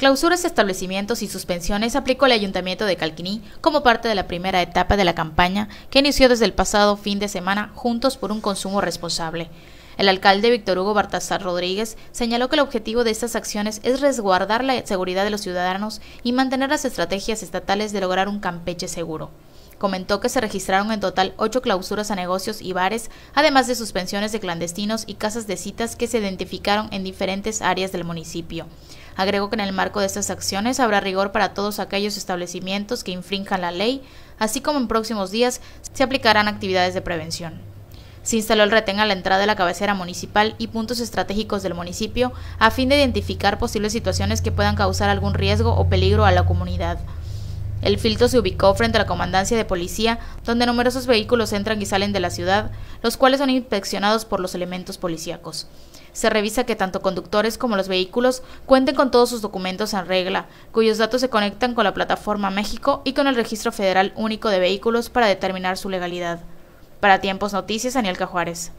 Clausuras, establecimientos y suspensiones aplicó el Ayuntamiento de Calquiní como parte de la primera etapa de la campaña que inició desde el pasado fin de semana Juntos por un Consumo Responsable. El alcalde Víctor Hugo Bartazar Rodríguez señaló que el objetivo de estas acciones es resguardar la seguridad de los ciudadanos y mantener las estrategias estatales de lograr un Campeche seguro comentó que se registraron en total ocho clausuras a negocios y bares, además de suspensiones de clandestinos y casas de citas que se identificaron en diferentes áreas del municipio. Agregó que en el marco de estas acciones habrá rigor para todos aquellos establecimientos que infrinjan la ley, así como en próximos días se aplicarán actividades de prevención. Se instaló el retén a la entrada de la cabecera municipal y puntos estratégicos del municipio a fin de identificar posibles situaciones que puedan causar algún riesgo o peligro a la comunidad. El filtro se ubicó frente a la comandancia de policía, donde numerosos vehículos entran y salen de la ciudad, los cuales son inspeccionados por los elementos policíacos. Se revisa que tanto conductores como los vehículos cuenten con todos sus documentos en regla, cuyos datos se conectan con la plataforma México y con el Registro Federal Único de Vehículos para determinar su legalidad. Para Tiempos Noticias, Daniel Cajuárez.